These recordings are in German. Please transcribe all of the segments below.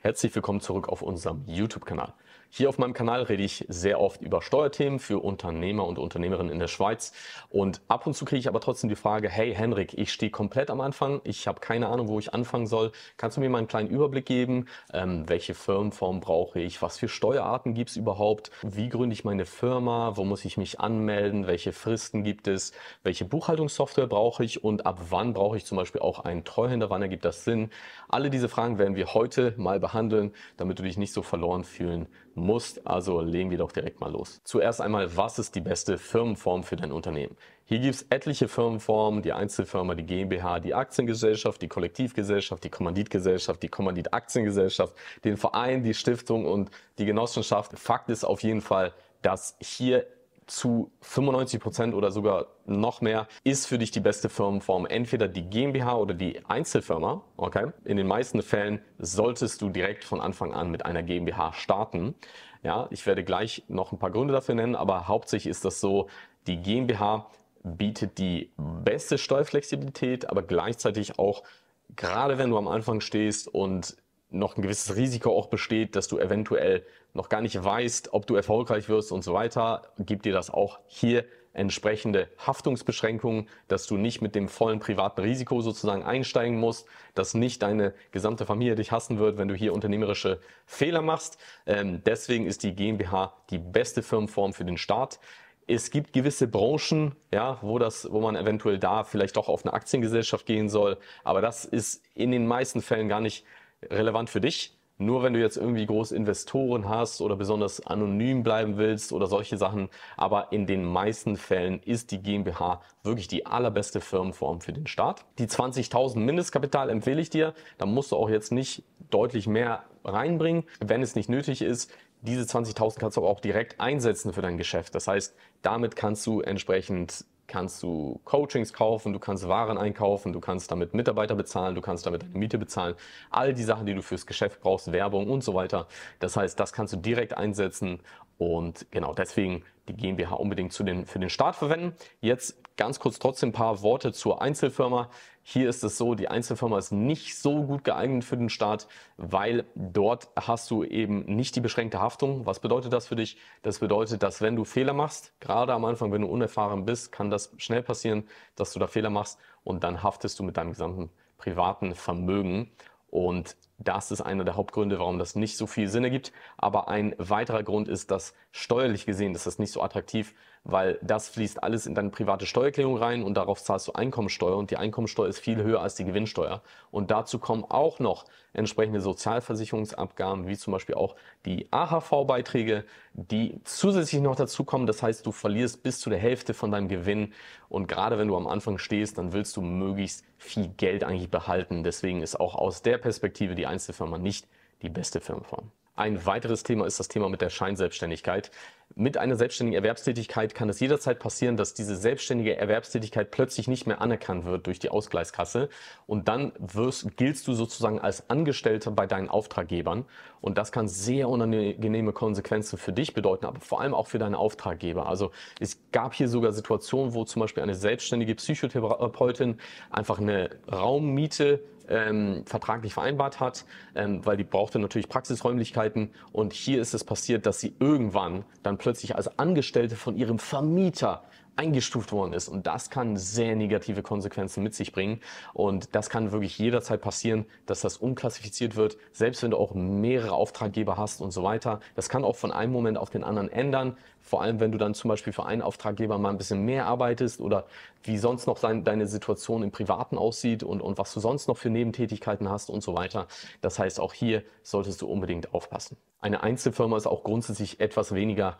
Herzlich willkommen zurück auf unserem YouTube-Kanal. Hier auf meinem Kanal rede ich sehr oft über Steuerthemen für Unternehmer und Unternehmerinnen in der Schweiz. Und ab und zu kriege ich aber trotzdem die Frage, hey Henrik, ich stehe komplett am Anfang, ich habe keine Ahnung, wo ich anfangen soll. Kannst du mir mal einen kleinen Überblick geben? Ähm, welche Firmenform brauche ich? Was für Steuerarten gibt es überhaupt? Wie gründe ich meine Firma? Wo muss ich mich anmelden? Welche Fristen gibt es? Welche Buchhaltungssoftware brauche ich? Und ab wann brauche ich zum Beispiel auch einen Treuhänder? Wann ergibt das Sinn? Alle diese Fragen werden wir heute mal behandeln, damit du dich nicht so verloren fühlen musst. Also legen wir doch direkt mal los. Zuerst einmal, was ist die beste Firmenform für dein Unternehmen? Hier gibt es etliche Firmenformen, die Einzelfirma, die GmbH, die Aktiengesellschaft, die Kollektivgesellschaft, die Kommanditgesellschaft, die Kommanditaktiengesellschaft, den Verein, die Stiftung und die Genossenschaft. Fakt ist auf jeden Fall, dass hier zu 95% Prozent oder sogar noch mehr ist für dich die beste Firmenform entweder die GmbH oder die Einzelfirma. Okay? In den meisten Fällen solltest du direkt von Anfang an mit einer GmbH starten. Ja, ich werde gleich noch ein paar Gründe dafür nennen, aber hauptsächlich ist das so, die GmbH bietet die beste Steuerflexibilität, aber gleichzeitig auch, gerade wenn du am Anfang stehst und noch ein gewisses Risiko auch besteht, dass du eventuell noch gar nicht weißt, ob du erfolgreich wirst und so weiter, gibt dir das auch hier entsprechende Haftungsbeschränkungen, dass du nicht mit dem vollen privaten Risiko sozusagen einsteigen musst, dass nicht deine gesamte Familie dich hassen wird, wenn du hier unternehmerische Fehler machst. Ähm, deswegen ist die GmbH die beste Firmenform für den Start. Es gibt gewisse Branchen, ja, wo das, wo man eventuell da vielleicht doch auf eine Aktiengesellschaft gehen soll, aber das ist in den meisten Fällen gar nicht relevant für dich. Nur wenn du jetzt irgendwie groß Investoren hast oder besonders anonym bleiben willst oder solche Sachen. Aber in den meisten Fällen ist die GmbH wirklich die allerbeste Firmenform für den Start. Die 20.000 Mindestkapital empfehle ich dir. Da musst du auch jetzt nicht deutlich mehr reinbringen, wenn es nicht nötig ist. Diese 20.000 kannst du aber auch direkt einsetzen für dein Geschäft. Das heißt, damit kannst du entsprechend kannst du Coachings kaufen, du kannst Waren einkaufen, du kannst damit Mitarbeiter bezahlen, du kannst damit deine Miete bezahlen, all die Sachen, die du fürs Geschäft brauchst, Werbung und so weiter. Das heißt, das kannst du direkt einsetzen und genau deswegen die GmbH unbedingt den, für den Start verwenden. Jetzt ganz kurz trotzdem ein paar Worte zur Einzelfirma. Hier ist es so, die Einzelfirma ist nicht so gut geeignet für den Staat, weil dort hast du eben nicht die beschränkte Haftung. Was bedeutet das für dich? Das bedeutet, dass wenn du Fehler machst, gerade am Anfang, wenn du unerfahren bist, kann das schnell passieren, dass du da Fehler machst und dann haftest du mit deinem gesamten privaten Vermögen. Und das ist einer der Hauptgründe, warum das nicht so viel Sinn ergibt. Aber ein weiterer Grund ist, dass steuerlich gesehen, das ist nicht so attraktiv, weil das fließt alles in deine private Steuererklärung rein und darauf zahlst du Einkommensteuer und die Einkommensteuer ist viel höher als die Gewinnsteuer. Und dazu kommen auch noch entsprechende Sozialversicherungsabgaben, wie zum Beispiel auch die AHV-Beiträge, die zusätzlich noch dazukommen. Das heißt, du verlierst bis zu der Hälfte von deinem Gewinn und gerade wenn du am Anfang stehst, dann willst du möglichst viel Geld eigentlich behalten. Deswegen ist auch aus der Perspektive die Einzelfirma nicht die beste Firmenform. Ein weiteres Thema ist das Thema mit der Scheinselbstständigkeit mit einer selbstständigen Erwerbstätigkeit kann es jederzeit passieren, dass diese selbstständige Erwerbstätigkeit plötzlich nicht mehr anerkannt wird durch die Ausgleichskasse. Und dann wirst, giltst du sozusagen als Angestellter bei deinen Auftraggebern. Und das kann sehr unangenehme Konsequenzen für dich bedeuten, aber vor allem auch für deine Auftraggeber. Also es gab hier sogar Situationen, wo zum Beispiel eine selbstständige Psychotherapeutin einfach eine Raummiete ähm, vertraglich vereinbart hat, ähm, weil die brauchte natürlich Praxisräumlichkeiten. Und hier ist es passiert, dass sie irgendwann dann plötzlich als Angestellte von ihrem Vermieter eingestuft worden ist. Und das kann sehr negative Konsequenzen mit sich bringen. Und das kann wirklich jederzeit passieren, dass das umklassifiziert wird, selbst wenn du auch mehrere Auftraggeber hast und so weiter. Das kann auch von einem Moment auf den anderen ändern. Vor allem, wenn du dann zum Beispiel für einen Auftraggeber mal ein bisschen mehr arbeitest oder wie sonst noch sein, deine Situation im Privaten aussieht und, und was du sonst noch für Nebentätigkeiten hast und so weiter. Das heißt, auch hier solltest du unbedingt aufpassen. Eine Einzelfirma ist auch grundsätzlich etwas weniger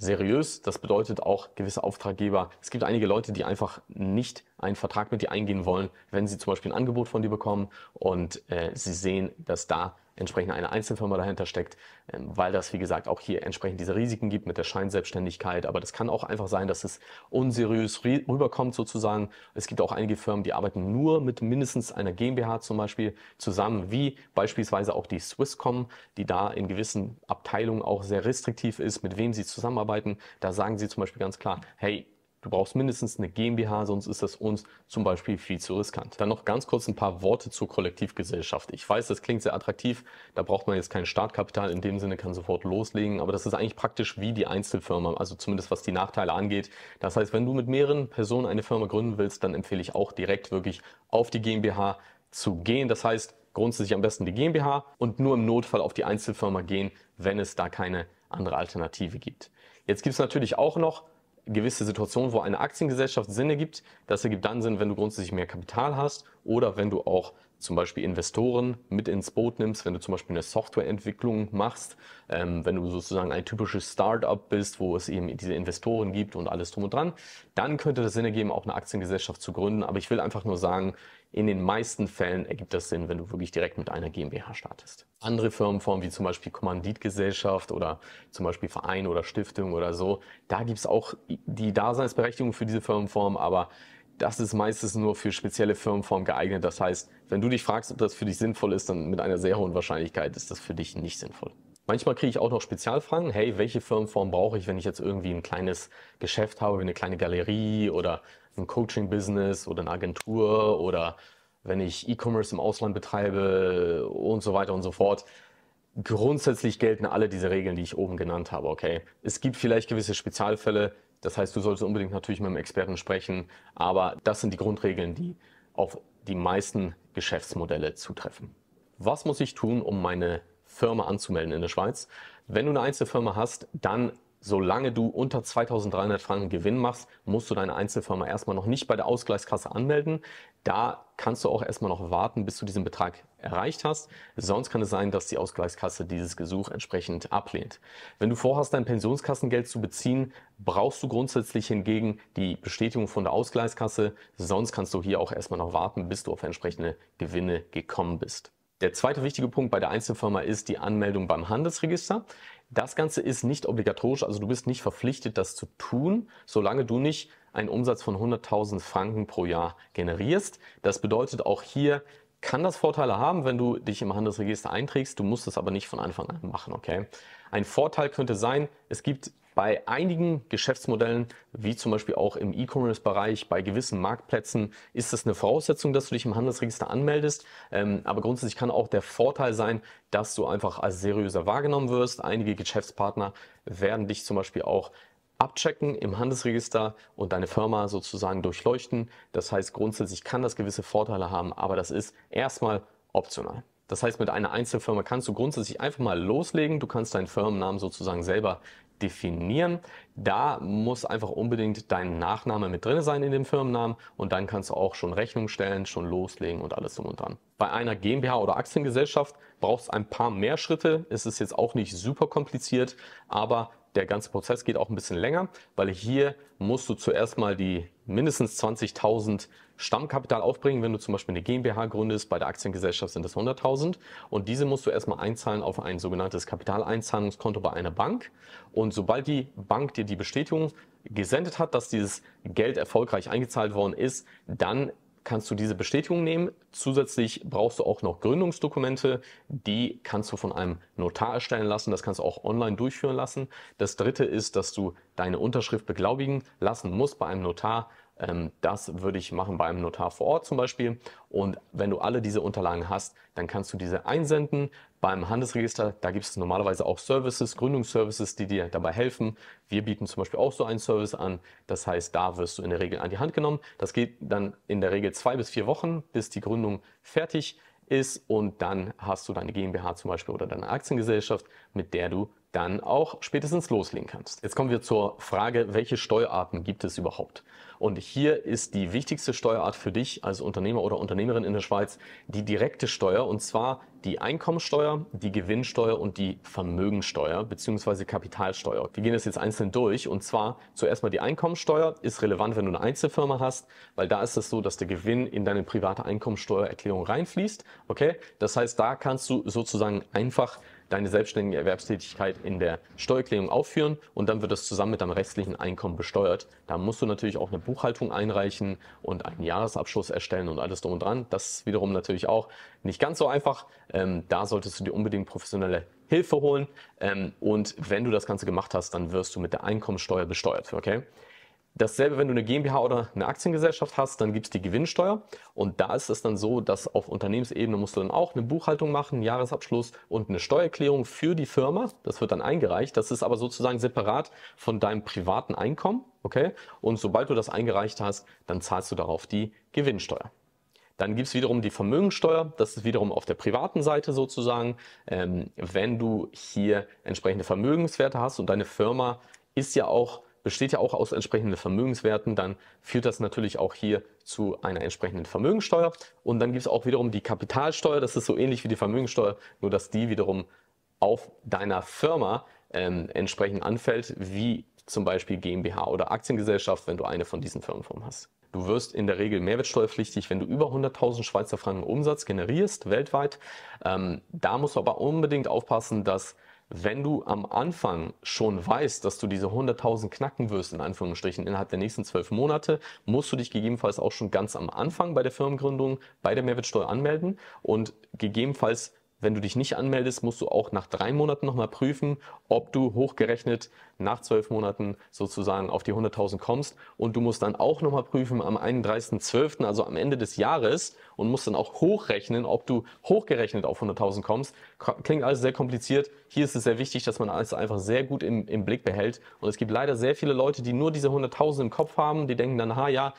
seriös. Das bedeutet auch gewisse Auftraggeber. Es gibt einige Leute, die einfach nicht einen Vertrag mit dir eingehen wollen, wenn sie zum Beispiel ein Angebot von dir bekommen und äh, sie sehen, dass da entsprechend eine Einzelfirma dahinter steckt, ähm, weil das, wie gesagt, auch hier entsprechend diese Risiken gibt mit der Scheinselbstständigkeit. Aber das kann auch einfach sein, dass es unseriös rüberkommt sozusagen. Es gibt auch einige Firmen, die arbeiten nur mit mindestens einer GmbH zum Beispiel zusammen, wie beispielsweise auch die Swisscom, die da in gewissen Abteilungen auch sehr restriktiv ist, mit wem sie zusammenarbeiten. Da sagen sie zum Beispiel ganz klar, hey, Du brauchst mindestens eine GmbH, sonst ist das uns zum Beispiel viel zu riskant. Dann noch ganz kurz ein paar Worte zur Kollektivgesellschaft. Ich weiß, das klingt sehr attraktiv, da braucht man jetzt kein Startkapital, in dem Sinne kann sofort loslegen, aber das ist eigentlich praktisch wie die Einzelfirma, also zumindest was die Nachteile angeht. Das heißt, wenn du mit mehreren Personen eine Firma gründen willst, dann empfehle ich auch direkt wirklich auf die GmbH zu gehen. Das heißt, grundsätzlich am besten die GmbH und nur im Notfall auf die Einzelfirma gehen, wenn es da keine andere Alternative gibt. Jetzt gibt es natürlich auch noch gewisse Situationen, wo eine Aktiengesellschaft Sinn ergibt. Das ergibt dann Sinn, wenn du grundsätzlich mehr Kapital hast oder wenn du auch zum Beispiel Investoren mit ins Boot nimmst, wenn du zum Beispiel eine Softwareentwicklung machst, ähm, wenn du sozusagen ein typisches Startup bist, wo es eben diese Investoren gibt und alles drum und dran, dann könnte das Sinn ergeben, auch eine Aktiengesellschaft zu gründen. Aber ich will einfach nur sagen, in den meisten Fällen ergibt das Sinn, wenn du wirklich direkt mit einer GmbH startest. Andere Firmenformen wie zum Beispiel Kommanditgesellschaft oder zum Beispiel Verein oder Stiftung oder so, da gibt es auch die Daseinsberechtigung für diese Firmenform, aber das ist meistens nur für spezielle Firmenformen geeignet. Das heißt, wenn du dich fragst, ob das für dich sinnvoll ist, dann mit einer sehr hohen Wahrscheinlichkeit ist das für dich nicht sinnvoll. Manchmal kriege ich auch noch Spezialfragen. Hey, welche Firmenform brauche ich, wenn ich jetzt irgendwie ein kleines Geschäft habe, wie eine kleine Galerie oder ein Coaching-Business oder eine Agentur oder wenn ich E-Commerce im Ausland betreibe und so weiter und so fort. Grundsätzlich gelten alle diese Regeln, die ich oben genannt habe, okay? Es gibt vielleicht gewisse Spezialfälle, das heißt, du solltest unbedingt natürlich mit einem Experten sprechen, aber das sind die Grundregeln, die auf die meisten Geschäftsmodelle zutreffen. Was muss ich tun, um meine Firma anzumelden in der Schweiz? Wenn du eine Einzelfirma hast, dann solange du unter 2300 Franken Gewinn machst, musst du deine Einzelfirma erstmal noch nicht bei der Ausgleichskasse anmelden. Da kannst du auch erstmal noch warten, bis du diesen Betrag erreicht hast. Sonst kann es sein, dass die Ausgleichskasse dieses Gesuch entsprechend ablehnt. Wenn du vorhast, dein Pensionskassengeld zu beziehen, brauchst du grundsätzlich hingegen die Bestätigung von der Ausgleichskasse. Sonst kannst du hier auch erstmal noch warten, bis du auf entsprechende Gewinne gekommen bist. Der zweite wichtige Punkt bei der Einzelfirma ist die Anmeldung beim Handelsregister. Das Ganze ist nicht obligatorisch, also du bist nicht verpflichtet, das zu tun, solange du nicht einen Umsatz von 100.000 Franken pro Jahr generierst. Das bedeutet auch hier, kann das Vorteile haben, wenn du dich im Handelsregister einträgst. Du musst es aber nicht von Anfang an machen, okay? Ein Vorteil könnte sein, es gibt bei einigen Geschäftsmodellen, wie zum Beispiel auch im E-Commerce-Bereich, bei gewissen Marktplätzen, ist es eine Voraussetzung, dass du dich im Handelsregister anmeldest. Ähm, aber grundsätzlich kann auch der Vorteil sein, dass du einfach als seriöser wahrgenommen wirst. Einige Geschäftspartner werden dich zum Beispiel auch abchecken im Handelsregister und deine Firma sozusagen durchleuchten. Das heißt, grundsätzlich kann das gewisse Vorteile haben, aber das ist erstmal optional. Das heißt, mit einer Einzelfirma kannst du grundsätzlich einfach mal loslegen. Du kannst deinen Firmennamen sozusagen selber definieren. Da muss einfach unbedingt dein Nachname mit drin sein in dem Firmennamen und dann kannst du auch schon Rechnung stellen, schon loslegen und alles drum und dran. Bei einer GmbH oder Aktiengesellschaft brauchst du ein paar mehr Schritte. Es ist jetzt auch nicht super kompliziert, aber der ganze Prozess geht auch ein bisschen länger, weil hier musst du zuerst mal die mindestens 20.000 Stammkapital aufbringen. Wenn du zum Beispiel eine GmbH gründest, bei der Aktiengesellschaft sind das 100.000 und diese musst du erstmal einzahlen auf ein sogenanntes Kapitaleinzahlungskonto bei einer Bank. Und sobald die Bank dir die Bestätigung gesendet hat, dass dieses Geld erfolgreich eingezahlt worden ist, dann kannst du diese Bestätigung nehmen. Zusätzlich brauchst du auch noch Gründungsdokumente. Die kannst du von einem Notar erstellen lassen. Das kannst du auch online durchführen lassen. Das dritte ist, dass du deine Unterschrift beglaubigen lassen musst bei einem Notar ähm, das würde ich machen bei einem Notar vor Ort zum Beispiel. Und wenn du alle diese Unterlagen hast, dann kannst du diese einsenden. Beim Handelsregister, da gibt es normalerweise auch Services, Gründungsservices, die dir dabei helfen. Wir bieten zum Beispiel auch so einen Service an. Das heißt, da wirst du in der Regel an die Hand genommen. Das geht dann in der Regel zwei bis vier Wochen, bis die Gründung fertig ist. Und dann hast du deine GmbH zum Beispiel oder deine Aktiengesellschaft, mit der du dann auch spätestens loslegen kannst. Jetzt kommen wir zur Frage, welche Steuerarten gibt es überhaupt? Und hier ist die wichtigste Steuerart für dich als Unternehmer oder Unternehmerin in der Schweiz die direkte Steuer und zwar die Einkommensteuer, die Gewinnsteuer und die Vermögensteuer bzw. Kapitalsteuer. Wir gehen das jetzt einzeln durch und zwar zuerst mal die Einkommensteuer ist relevant, wenn du eine Einzelfirma hast, weil da ist es so, dass der Gewinn in deine private Einkommensteuererklärung reinfließt. Okay, das heißt, da kannst du sozusagen einfach deine selbstständige Erwerbstätigkeit in der Steuererklärung aufführen und dann wird das zusammen mit deinem restlichen Einkommen besteuert. Da musst du natürlich auch eine Buchhaltung einreichen und einen Jahresabschluss erstellen und alles drum und dran. Das ist wiederum natürlich auch nicht ganz so einfach. Ähm, da solltest du dir unbedingt professionelle Hilfe holen. Ähm, und wenn du das Ganze gemacht hast, dann wirst du mit der Einkommensteuer besteuert. Okay? Dasselbe, wenn du eine GmbH oder eine Aktiengesellschaft hast, dann gibt es die Gewinnsteuer. Und da ist es dann so, dass auf Unternehmensebene musst du dann auch eine Buchhaltung machen, einen Jahresabschluss und eine Steuererklärung für die Firma. Das wird dann eingereicht. Das ist aber sozusagen separat von deinem privaten Einkommen. Okay? Und sobald du das eingereicht hast, dann zahlst du darauf die Gewinnsteuer. Dann gibt es wiederum die Vermögensteuer. Das ist wiederum auf der privaten Seite sozusagen. Ähm, wenn du hier entsprechende Vermögenswerte hast und deine Firma ist ja auch besteht ja auch aus entsprechenden Vermögenswerten, dann führt das natürlich auch hier zu einer entsprechenden Vermögensteuer. Und dann gibt es auch wiederum die Kapitalsteuer, das ist so ähnlich wie die Vermögensteuer, nur dass die wiederum auf deiner Firma ähm, entsprechend anfällt, wie zum Beispiel GmbH oder Aktiengesellschaft, wenn du eine von diesen Firmenformen hast. Du wirst in der Regel mehrwertsteuerpflichtig, wenn du über 100.000 Schweizer Franken Umsatz generierst weltweit. Ähm, da musst du aber unbedingt aufpassen, dass wenn du am Anfang schon weißt, dass du diese 100.000 knacken wirst, in Anführungsstrichen, innerhalb der nächsten zwölf Monate, musst du dich gegebenenfalls auch schon ganz am Anfang bei der Firmengründung bei der Mehrwertsteuer anmelden und gegebenenfalls wenn du dich nicht anmeldest, musst du auch nach drei Monaten nochmal prüfen, ob du hochgerechnet nach zwölf Monaten sozusagen auf die 100.000 kommst. Und du musst dann auch nochmal prüfen am 31.12., also am Ende des Jahres, und musst dann auch hochrechnen, ob du hochgerechnet auf 100.000 kommst. Klingt alles sehr kompliziert. Hier ist es sehr wichtig, dass man alles einfach sehr gut im, im Blick behält. Und es gibt leider sehr viele Leute, die nur diese 100.000 im Kopf haben, die denken dann, ha ja,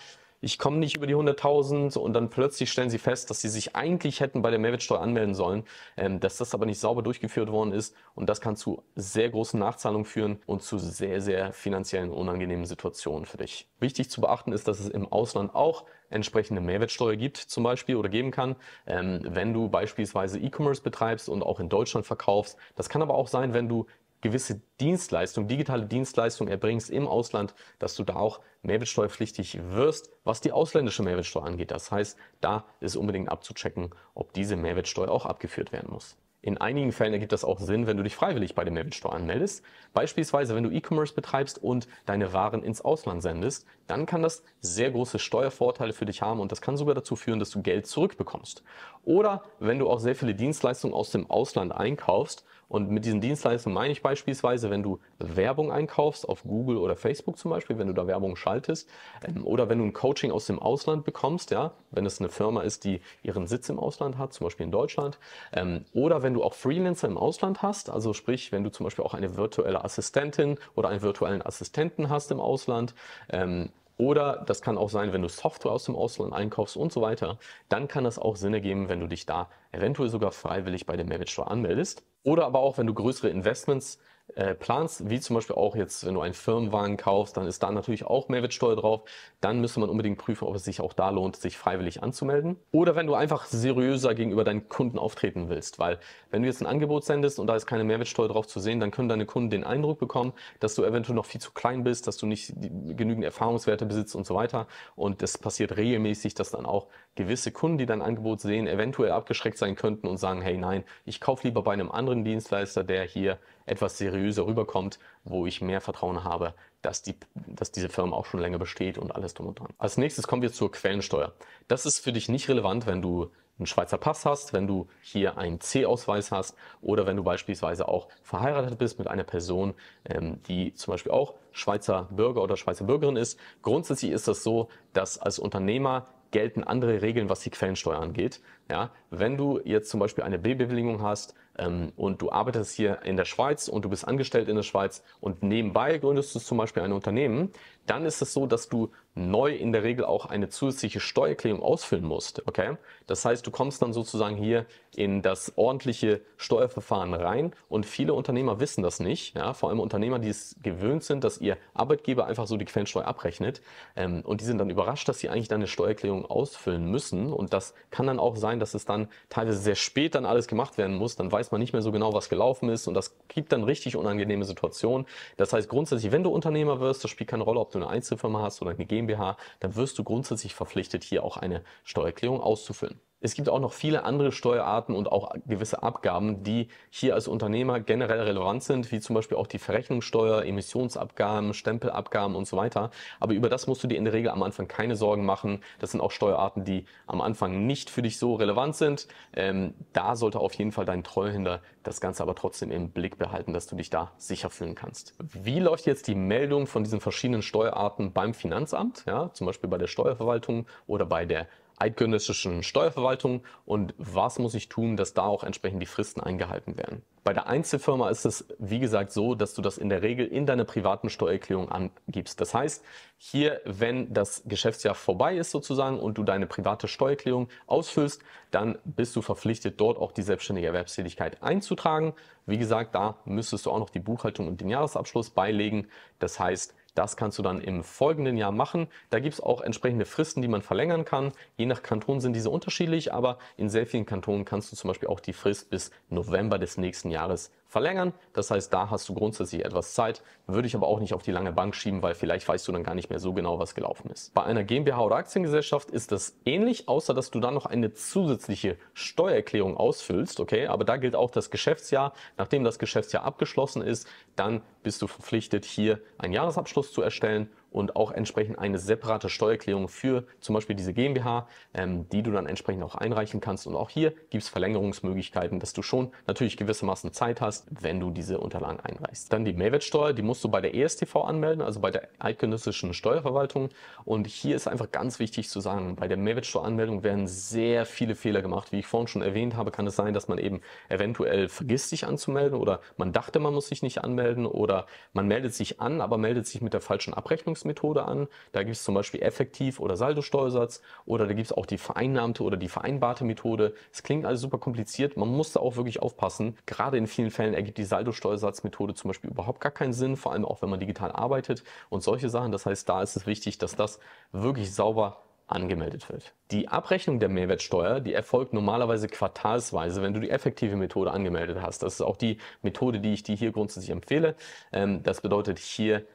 ich komme nicht über die 100.000 und dann plötzlich stellen sie fest, dass sie sich eigentlich hätten bei der Mehrwertsteuer anmelden sollen, ähm, dass das aber nicht sauber durchgeführt worden ist und das kann zu sehr großen Nachzahlungen führen und zu sehr, sehr finanziellen unangenehmen Situationen für dich. Wichtig zu beachten ist, dass es im Ausland auch entsprechende Mehrwertsteuer gibt zum Beispiel oder geben kann, ähm, wenn du beispielsweise E-Commerce betreibst und auch in Deutschland verkaufst. Das kann aber auch sein, wenn du gewisse Dienstleistung, digitale Dienstleistung erbringst im Ausland, dass du da auch mehrwertsteuerpflichtig wirst, was die ausländische Mehrwertsteuer angeht. Das heißt, da ist unbedingt abzuchecken, ob diese Mehrwertsteuer auch abgeführt werden muss. In einigen Fällen ergibt das auch Sinn, wenn du dich freiwillig bei der Mehrwertsteuer anmeldest. Beispielsweise, wenn du E-Commerce betreibst und deine Waren ins Ausland sendest, dann kann das sehr große Steuervorteile für dich haben und das kann sogar dazu führen, dass du Geld zurückbekommst. Oder wenn du auch sehr viele Dienstleistungen aus dem Ausland einkaufst und mit diesen Dienstleistungen meine ich beispielsweise, wenn du Werbung einkaufst auf Google oder Facebook zum Beispiel, wenn du da Werbung schaltest, ähm, oder wenn du ein Coaching aus dem Ausland bekommst, ja, wenn es eine Firma ist, die ihren Sitz im Ausland hat, zum Beispiel in Deutschland, ähm, oder wenn du auch Freelancer im Ausland hast, also sprich, wenn du zum Beispiel auch eine virtuelle Assistentin oder einen virtuellen Assistenten hast im Ausland, ähm, oder das kann auch sein, wenn du Software aus dem Ausland einkaufst und so weiter. Dann kann das auch Sinn ergeben, wenn du dich da eventuell sogar freiwillig bei dem Mehrwertsteuer anmeldest. Oder aber auch, wenn du größere Investments äh, planst, wie zum Beispiel auch jetzt, wenn du einen Firmenwagen kaufst, dann ist da natürlich auch Mehrwertsteuer drauf. Dann müsste man unbedingt prüfen, ob es sich auch da lohnt, sich freiwillig anzumelden. Oder wenn du einfach seriöser gegenüber deinen Kunden auftreten willst, weil wenn du jetzt ein Angebot sendest und da ist keine Mehrwertsteuer drauf zu sehen, dann können deine Kunden den Eindruck bekommen, dass du eventuell noch viel zu klein bist, dass du nicht genügend Erfahrungswerte besitzt und so weiter. Und es passiert regelmäßig, dass dann auch gewisse Kunden, die dein Angebot sehen, eventuell abgeschreckt sein könnten und sagen, hey nein, ich kaufe lieber bei einem anderen Dienstleister, der hier etwas seriöser Analyse rüberkommt, wo ich mehr Vertrauen habe, dass, die, dass diese Firma auch schon länger besteht und alles drum und dran. Als nächstes kommen wir zur Quellensteuer. Das ist für dich nicht relevant, wenn du einen Schweizer Pass hast, wenn du hier einen C-Ausweis hast oder wenn du beispielsweise auch verheiratet bist mit einer Person, ähm, die zum Beispiel auch Schweizer Bürger oder Schweizer Bürgerin ist. Grundsätzlich ist das so, dass als Unternehmer gelten andere Regeln, was die Quellensteuer angeht. Ja, wenn du jetzt zum Beispiel eine B-Bewilligung hast, ähm, und du arbeitest hier in der Schweiz und du bist angestellt in der Schweiz und nebenbei gründest du zum Beispiel ein Unternehmen, dann ist es so, dass du neu in der Regel auch eine zusätzliche Steuererklärung ausfüllen musst. Okay? Das heißt, du kommst dann sozusagen hier in das ordentliche Steuerverfahren rein und viele Unternehmer wissen das nicht. Ja? Vor allem Unternehmer, die es gewöhnt sind, dass ihr Arbeitgeber einfach so die Quellensteuer abrechnet ähm, und die sind dann überrascht, dass sie eigentlich dann eine Steuererklärung ausfüllen müssen und das kann dann auch sein, dass es dann teilweise sehr spät dann alles gemacht werden muss. Dann weiß weiß man nicht mehr so genau, was gelaufen ist und das gibt dann richtig unangenehme Situationen. Das heißt grundsätzlich, wenn du Unternehmer wirst, das spielt keine Rolle, ob du eine Einzelfirma hast oder eine GmbH, dann wirst du grundsätzlich verpflichtet, hier auch eine Steuererklärung auszufüllen. Es gibt auch noch viele andere Steuerarten und auch gewisse Abgaben, die hier als Unternehmer generell relevant sind, wie zum Beispiel auch die Verrechnungssteuer, Emissionsabgaben, Stempelabgaben und so weiter. Aber über das musst du dir in der Regel am Anfang keine Sorgen machen. Das sind auch Steuerarten, die am Anfang nicht für dich so relevant sind. Ähm, da sollte auf jeden Fall dein Treuhänder das Ganze aber trotzdem im Blick behalten, dass du dich da sicher fühlen kannst. Wie läuft jetzt die Meldung von diesen verschiedenen Steuerarten beim Finanzamt? Ja, zum Beispiel bei der Steuerverwaltung oder bei der eidgenössischen Steuerverwaltung und was muss ich tun, dass da auch entsprechend die Fristen eingehalten werden. Bei der Einzelfirma ist es, wie gesagt, so, dass du das in der Regel in deiner privaten Steuererklärung angibst. Das heißt, hier, wenn das Geschäftsjahr vorbei ist sozusagen und du deine private Steuererklärung ausfüllst, dann bist du verpflichtet, dort auch die selbstständige Erwerbstätigkeit einzutragen. Wie gesagt, da müsstest du auch noch die Buchhaltung und den Jahresabschluss beilegen. Das heißt, das kannst du dann im folgenden Jahr machen. Da gibt es auch entsprechende Fristen, die man verlängern kann. Je nach Kanton sind diese unterschiedlich, aber in sehr vielen Kantonen kannst du zum Beispiel auch die Frist bis November des nächsten Jahres verlängern. Das heißt, da hast du grundsätzlich etwas Zeit, würde ich aber auch nicht auf die lange Bank schieben, weil vielleicht weißt du dann gar nicht mehr so genau, was gelaufen ist. Bei einer GmbH oder Aktiengesellschaft ist das ähnlich, außer dass du dann noch eine zusätzliche Steuererklärung ausfüllst, okay? Aber da gilt auch das Geschäftsjahr. Nachdem das Geschäftsjahr abgeschlossen ist, dann bist du verpflichtet, hier einen Jahresabschluss zu erstellen und auch entsprechend eine separate Steuererklärung für zum Beispiel diese GmbH, ähm, die du dann entsprechend auch einreichen kannst. Und auch hier gibt es Verlängerungsmöglichkeiten, dass du schon natürlich gewissermaßen Zeit hast, wenn du diese Unterlagen einreichst. Dann die Mehrwertsteuer, die musst du bei der ESTV anmelden, also bei der Eidgenössischen Steuerverwaltung. Und hier ist einfach ganz wichtig zu sagen, bei der Mehrwertsteueranmeldung werden sehr viele Fehler gemacht. Wie ich vorhin schon erwähnt habe, kann es sein, dass man eben eventuell vergisst, sich anzumelden oder man dachte, man muss sich nicht anmelden oder man meldet sich an, aber meldet sich mit der falschen Abrechnungs Vermögensmethode an. Da gibt es zum Beispiel Effektiv- oder Saldosteuersatz oder da gibt es auch die vereinnahmte oder die vereinbarte Methode. Es klingt also super kompliziert. Man muss da auch wirklich aufpassen. Gerade in vielen Fällen ergibt die Saldosteuersatzmethode zum Beispiel überhaupt gar keinen Sinn, vor allem auch wenn man digital arbeitet und solche Sachen. Das heißt, da ist es wichtig, dass das wirklich sauber angemeldet wird. Die Abrechnung der Mehrwertsteuer, die erfolgt normalerweise quartalsweise, wenn du die effektive Methode angemeldet hast. Das ist auch die Methode, die ich dir hier grundsätzlich empfehle. Ähm, das bedeutet hier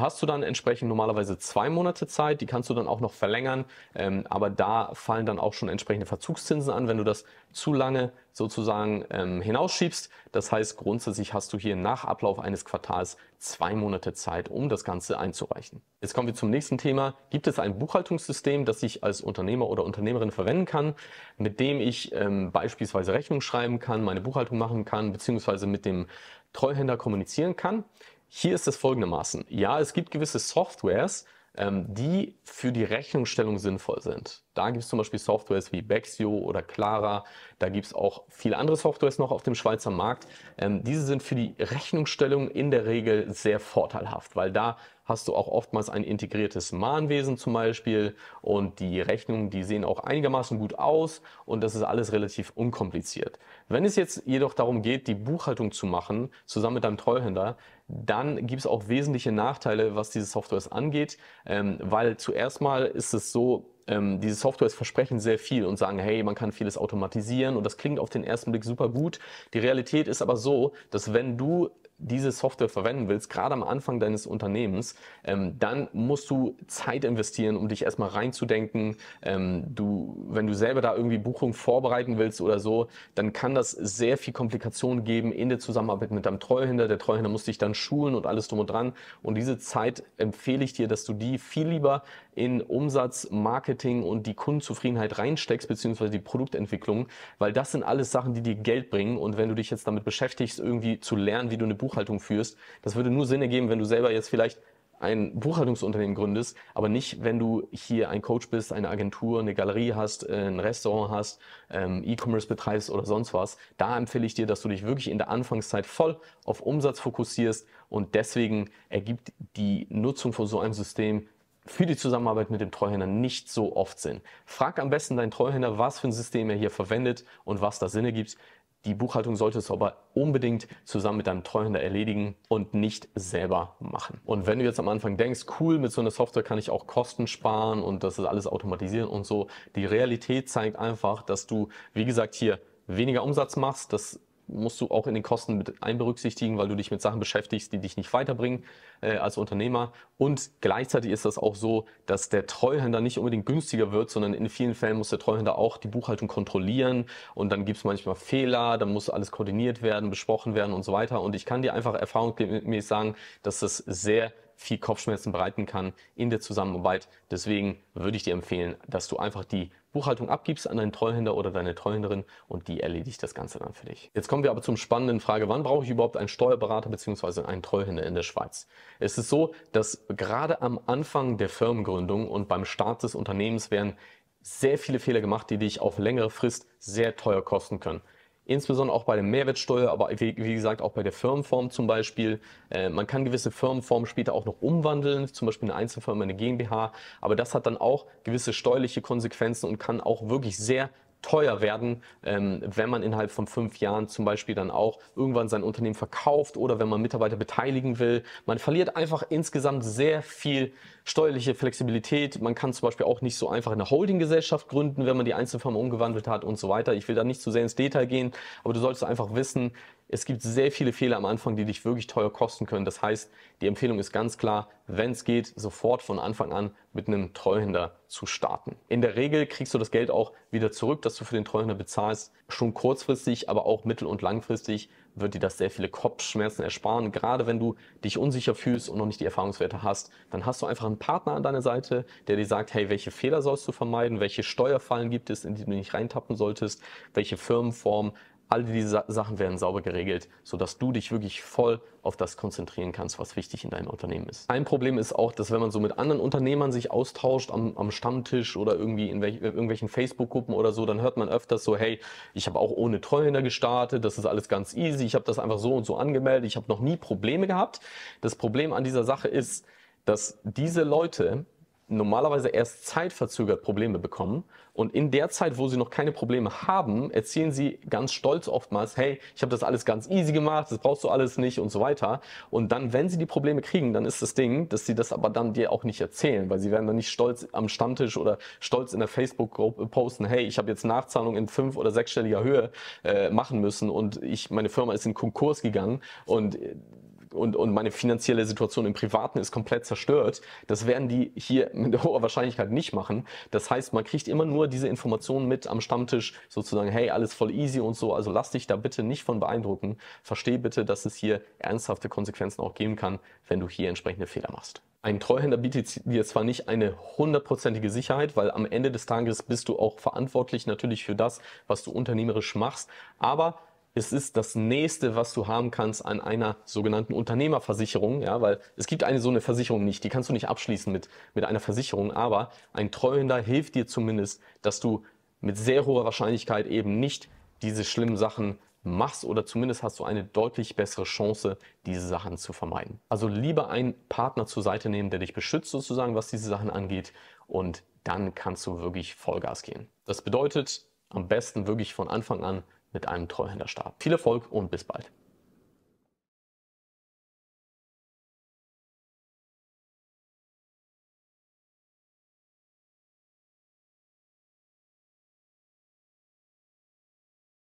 hast du dann entsprechend normalerweise zwei Monate Zeit, die kannst du dann auch noch verlängern, ähm, aber da fallen dann auch schon entsprechende Verzugszinsen an, wenn du das zu lange sozusagen ähm, hinausschiebst. Das heißt, grundsätzlich hast du hier nach Ablauf eines Quartals zwei Monate Zeit, um das Ganze einzureichen. Jetzt kommen wir zum nächsten Thema. Gibt es ein Buchhaltungssystem, das ich als Unternehmer oder Unternehmerin verwenden kann, mit dem ich ähm, beispielsweise Rechnung schreiben kann, meine Buchhaltung machen kann, beziehungsweise mit dem Treuhänder kommunizieren kann? Hier ist es folgendermaßen. Ja, es gibt gewisse Softwares, ähm, die für die Rechnungsstellung sinnvoll sind. Da gibt es zum Beispiel Softwares wie Bexio oder Clara. Da gibt es auch viele andere Softwares noch auf dem Schweizer Markt. Ähm, diese sind für die Rechnungsstellung in der Regel sehr vorteilhaft, weil da hast du auch oftmals ein integriertes Mahnwesen zum Beispiel und die Rechnungen, die sehen auch einigermaßen gut aus und das ist alles relativ unkompliziert. Wenn es jetzt jedoch darum geht, die Buchhaltung zu machen, zusammen mit deinem Treuhänder, dann gibt es auch wesentliche Nachteile, was diese Softwares angeht, ähm, weil zuerst mal ist es so, ähm, diese Softwares versprechen sehr viel und sagen, hey, man kann vieles automatisieren und das klingt auf den ersten Blick super gut. Die Realität ist aber so, dass wenn du diese Software verwenden willst, gerade am Anfang deines Unternehmens, ähm, dann musst du Zeit investieren, um dich erstmal reinzudenken. Ähm, du, wenn du selber da irgendwie Buchungen vorbereiten willst oder so, dann kann das sehr viel Komplikationen geben in der Zusammenarbeit mit deinem Treuhänder. Der Treuhänder muss dich dann schulen und alles drum und dran. Und diese Zeit empfehle ich dir, dass du die viel lieber in Umsatz, Marketing und die Kundenzufriedenheit reinsteckst, beziehungsweise die Produktentwicklung, weil das sind alles Sachen, die dir Geld bringen. Und wenn du dich jetzt damit beschäftigst, irgendwie zu lernen, wie du eine Buchung Buchhaltung führst. Das würde nur Sinn ergeben, wenn du selber jetzt vielleicht ein Buchhaltungsunternehmen gründest, aber nicht, wenn du hier ein Coach bist, eine Agentur, eine Galerie hast, äh, ein Restaurant hast, ähm, E-Commerce betreibst oder sonst was. Da empfehle ich dir, dass du dich wirklich in der Anfangszeit voll auf Umsatz fokussierst und deswegen ergibt die Nutzung von so einem System für die Zusammenarbeit mit dem Treuhänder nicht so oft Sinn. Frag am besten deinen Treuhänder, was für ein System er hier verwendet und was da Sinn ergibt. Die Buchhaltung solltest du aber unbedingt zusammen mit deinem Treuhänder erledigen und nicht selber machen. Und wenn du jetzt am Anfang denkst, cool, mit so einer Software kann ich auch Kosten sparen und das ist alles automatisieren und so, die Realität zeigt einfach, dass du, wie gesagt, hier weniger Umsatz machst, das musst du auch in den Kosten mit einberücksichtigen, weil du dich mit Sachen beschäftigst, die dich nicht weiterbringen äh, als Unternehmer. Und gleichzeitig ist das auch so, dass der Treuhänder nicht unbedingt günstiger wird, sondern in vielen Fällen muss der Treuhänder auch die Buchhaltung kontrollieren und dann gibt es manchmal Fehler, dann muss alles koordiniert werden, besprochen werden und so weiter. Und ich kann dir einfach erfahrungsgemäß sagen, dass das sehr viel Kopfschmerzen bereiten kann in der Zusammenarbeit. Deswegen würde ich dir empfehlen, dass du einfach die Buchhaltung abgibst an deinen Treuhänder oder deine Treuhänderin und die erledigt das Ganze dann für dich. Jetzt kommen wir aber zum spannenden Frage, wann brauche ich überhaupt einen Steuerberater bzw. einen Treuhänder in der Schweiz? Es ist so, dass gerade am Anfang der Firmengründung und beim Start des Unternehmens werden sehr viele Fehler gemacht, die dich auf längere Frist sehr teuer kosten können insbesondere auch bei der Mehrwertsteuer, aber wie, wie gesagt auch bei der Firmenform zum Beispiel. Äh, man kann gewisse Firmenformen später auch noch umwandeln, zum Beispiel eine Einzelfirma in eine GmbH, aber das hat dann auch gewisse steuerliche Konsequenzen und kann auch wirklich sehr teuer werden, ähm, wenn man innerhalb von fünf Jahren zum Beispiel dann auch irgendwann sein Unternehmen verkauft oder wenn man Mitarbeiter beteiligen will. Man verliert einfach insgesamt sehr viel steuerliche Flexibilität. Man kann zum Beispiel auch nicht so einfach eine Holdinggesellschaft gründen, wenn man die Einzelfirma umgewandelt hat und so weiter. Ich will da nicht zu so sehr ins Detail gehen, aber du solltest einfach wissen, es gibt sehr viele Fehler am Anfang, die dich wirklich teuer kosten können. Das heißt, die Empfehlung ist ganz klar, wenn es geht, sofort von Anfang an mit einem Treuhänder zu starten. In der Regel kriegst du das Geld auch wieder zurück, das du für den Treuhänder bezahlst. Schon kurzfristig, aber auch mittel- und langfristig wird dir das sehr viele Kopfschmerzen ersparen. Gerade wenn du dich unsicher fühlst und noch nicht die Erfahrungswerte hast, dann hast du einfach einen Partner an deiner Seite, der dir sagt, hey, welche Fehler sollst du vermeiden, welche Steuerfallen gibt es, in die du nicht reintappen solltest, welche Firmenform All diese Sachen werden sauber geregelt, sodass du dich wirklich voll auf das konzentrieren kannst, was wichtig in deinem Unternehmen ist. Ein Problem ist auch, dass wenn man so mit anderen Unternehmern sich austauscht am, am Stammtisch oder irgendwie in welch, irgendwelchen Facebook-Gruppen oder so, dann hört man öfters so, hey, ich habe auch ohne Treuhänder gestartet, das ist alles ganz easy, ich habe das einfach so und so angemeldet, ich habe noch nie Probleme gehabt. Das Problem an dieser Sache ist, dass diese Leute normalerweise erst zeitverzögert Probleme bekommen und in der Zeit, wo sie noch keine Probleme haben, erzählen sie ganz stolz oftmals, hey, ich habe das alles ganz easy gemacht, das brauchst du alles nicht und so weiter. Und dann, wenn sie die Probleme kriegen, dann ist das Ding, dass sie das aber dann dir auch nicht erzählen, weil sie werden dann nicht stolz am Stammtisch oder stolz in der Facebook-Gruppe posten, hey, ich habe jetzt Nachzahlung in fünf- oder sechsstelliger Höhe äh, machen müssen und ich, meine Firma ist in Konkurs gegangen und äh, und, und meine finanzielle Situation im Privaten ist komplett zerstört. Das werden die hier mit hoher Wahrscheinlichkeit nicht machen. Das heißt, man kriegt immer nur diese Informationen mit am Stammtisch, sozusagen, hey, alles voll easy und so. Also lass dich da bitte nicht von beeindrucken. Versteh bitte, dass es hier ernsthafte Konsequenzen auch geben kann, wenn du hier entsprechende Fehler machst. Ein Treuhänder bietet dir zwar nicht eine hundertprozentige Sicherheit, weil am Ende des Tages bist du auch verantwortlich natürlich für das, was du unternehmerisch machst, aber es ist das nächste, was du haben kannst an einer sogenannten Unternehmerversicherung, ja, weil es gibt eine so eine Versicherung nicht, die kannst du nicht abschließen mit, mit einer Versicherung, aber ein Treuhänder hilft dir zumindest, dass du mit sehr hoher Wahrscheinlichkeit eben nicht diese schlimmen Sachen machst oder zumindest hast du eine deutlich bessere Chance, diese Sachen zu vermeiden. Also lieber einen Partner zur Seite nehmen, der dich beschützt sozusagen, was diese Sachen angeht und dann kannst du wirklich Vollgas gehen. Das bedeutet am besten wirklich von Anfang an mit einem Treuhänderstaat. Viel Erfolg und bis bald.